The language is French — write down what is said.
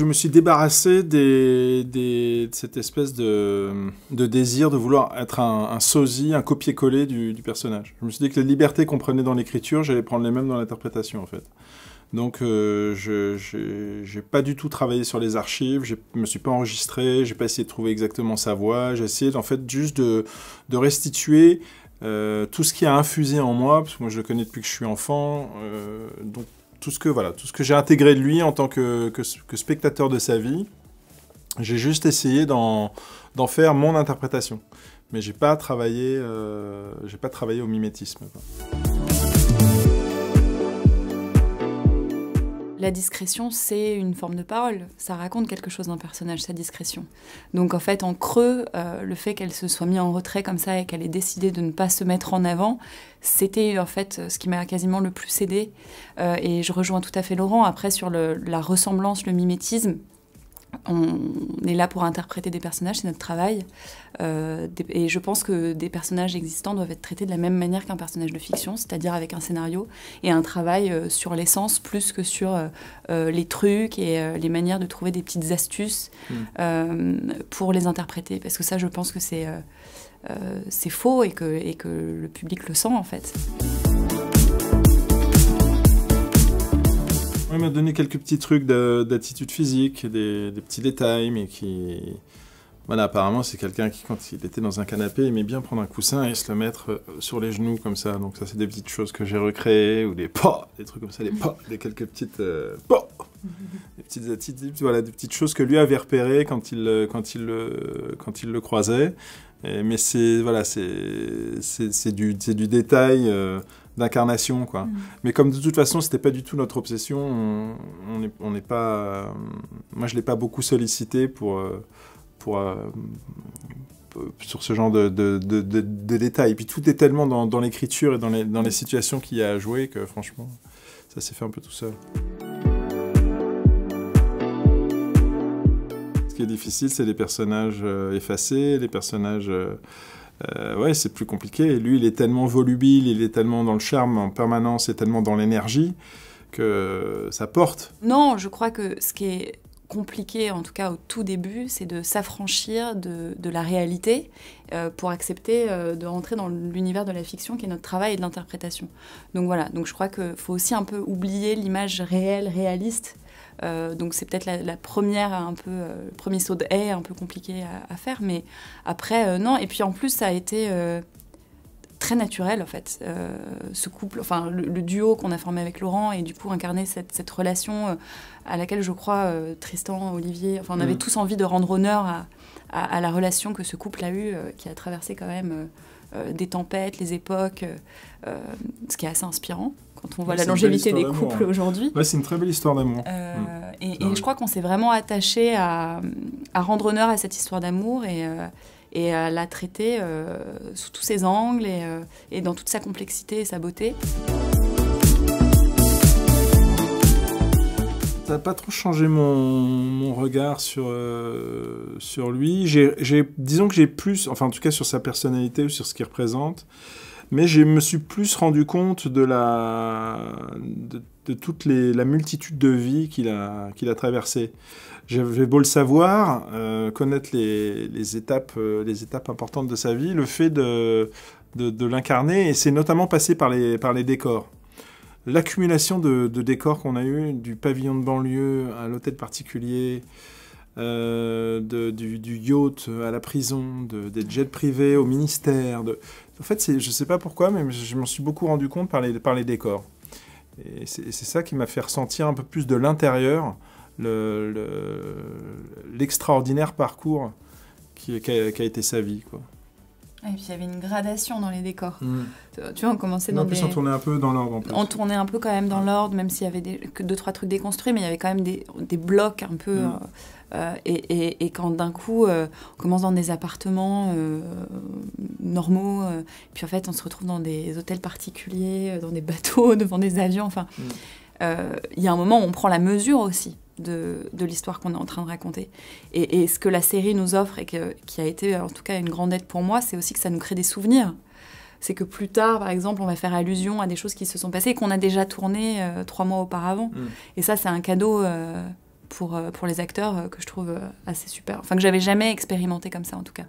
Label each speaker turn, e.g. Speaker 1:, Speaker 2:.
Speaker 1: je me suis débarrassé des, de cette espèce de, désir de vouloir être un, un sosie, un copier-coller du, personnage. Je me suis dit que les libertés qu'on prenait dans l'écriture, j'allais prendre les mêmes dans l'interprétation, en fait. Donc, euh, je n'ai pas du tout travaillé sur les archives, je me suis pas enregistré, j'ai pas essayé de trouver exactement sa voix, j'ai essayé, en fait, juste de, restituer euh, tout ce qui a infusé en moi, parce que moi je le connais depuis que je suis enfant, euh, donc tout ce que voilà, tout ce que j'ai intégré de lui en tant que, spectateur de sa vie, j'ai juste essayé d'en faire mon interprétation. Mais j'ai pas travaillé, euh, j'ai pas travaillé au mimétisme.
Speaker 2: La discrétion, c'est une forme de parole. Ça raconte quelque chose d'un personnage, sa discrétion. Donc en fait, en creux, euh, le fait qu'elle se soit mise en retrait comme ça et qu'elle ait décidé de ne pas se mettre en avant, c'était en fait ce qui m'a quasiment le plus aidé. Euh, et je rejoins tout à fait Laurent après sur la ressemblance, le mimétisme on est là pour interpréter des personnages, c'est notre travail. Euh, et je pense que des personnages existants doivent être traités de la même manière qu'un personnage de fiction, c'est-à-dire avec un scénario et un travail euh, sur l'essence plus que sur euh, les trucs et les manières de trouver des petites astuces hmm. pour les interpréter. Parce que ça, je pense que c'est faux et que le public le sent en fait.
Speaker 1: Il m'a donné quelques petits trucs d'attitude physique, des, petits détails, mais qui... Voilà, apparemment, c'est quelqu'un qui, quand il était dans un canapé, aimait bien prendre un coussin et se le mettre euh, sur les genoux, comme ça. Donc ça, c'est des petites choses que j'ai recréées, ou des pas, des trucs comme ça, des pas, des quelques petites... Euh, des petites choses que lui avait repérées quand il, euh, quand il, euh, quand il le croisait. mais c'est voilà, du, du détail euh, d'incarnation, quoi. Mm. Mais comme de toute façon, c'était pas du tout notre obsession, on est on pas. moi, je l'ai pas beaucoup sollicité pour. pour sur ce genre de, de, de, détails. Et puis tout est tellement dans, dans l'écriture et dans les, dans les situations qu'il y a à jouer que franchement, ça s'est fait un peu tout seul. difficile, c'est les personnages euh, effacés, les personnages... Euh, euh, ouais, c'est plus compliqué. Et lui, il est tellement volubile, il est tellement dans le charme en permanence et tellement dans l'énergie que ça porte.
Speaker 2: Non, je crois que ce qui est compliqué, en tout cas au tout début, c'est de s'affranchir de, la réalité pour accepter de rentrer dans l'univers de la fiction qui est notre travail et de l'interprétation. Donc voilà, donc je crois qu'il faut aussi un peu oublier l'image réelle, réaliste euh, donc c'est peut-être la, première, un peu, euh, le premier saut de haie un peu compliqué à, faire, mais après, euh, non. Et puis en plus, ça a été très naturel, en fait, ce couple, enfin le, duo qu'on a formé avec Laurent et du coup incarner cette, relation à laquelle je crois Tristan, Olivier, enfin on avait mm. tous envie de rendre honneur à, à, la relation que ce couple a eue, qui a traversé quand même euh, des tempêtes, les époques, euh, euh, ce qui est assez inspirant quand on voit la longévité des couples hein. aujourd'hui.
Speaker 1: c'est une très belle histoire d'amour. Mm. et, je
Speaker 2: crois qu'on s'est vraiment attaché à, rendre honneur à cette histoire d'amour et, à la traiter sous tous ses angles et, et dans toute sa complexité et sa beauté.
Speaker 1: ça n'a pas trop changé mon, regard sur, euh, sur lui. disons que j'ai plus, enfin en tout cas sur sa personnalité ou sur ce qu'il représente, mais je me suis plus rendu compte de la, de, toute la multitude de vies qu'il a, qu'il a traversées. J'avais beau le savoir, euh, connaître les, étapes, euh, les étapes importantes de sa vie, le fait de, de, de l'incarner, et c'est notamment passé par les, par les décors l'accumulation de, décors qu'on a eu, du pavillon de banlieue à l'hôtel particulier, euh, de, du, yacht à la prison, des jets privés au ministère. De... En fait, je ne sais pas pourquoi, mais je m'en suis beaucoup rendu compte par les, par les décors. Et c'est ça qui m'a fait ressentir un peu plus de l'intérieur l'extraordinaire parcours qui, qui, a, été sa vie. Quoi.
Speaker 2: Ah, et puis il y avait une gradation dans les décors. Mm. Tu vois, on commençait dans. en plus, on tournait un peu
Speaker 1: dans l'ordre. On
Speaker 2: tournait un peu quand même dans l'ordre, même s'il y avait que deux, trois trucs déconstruits, mais il y avait quand même des, blocs un peu. Mm. Euh, euh, et, et, quand d'un coup, euh, on commence dans des appartements normaux, puis en fait, on se retrouve dans des hôtels particuliers, dans des bateaux, devant des avions. Enfin, mm. il y a un moment où on prend la mesure aussi de, l'histoire qu'on est en train de raconter. Et, ce que la série nous offre, et qui a été en tout cas une grande aide pour moi, c'est aussi que ça nous crée des souvenirs. C'est que plus tard, par exemple, on va faire allusion à des choses qui se sont passées et qu'on a déjà tourné euh, trois mois auparavant. Mm. Et ça, c'est un cadeau euh, euh, pour les acteurs que je trouve assez super. Enfin, que j'avais jamais expérimenté comme ça, en tout cas.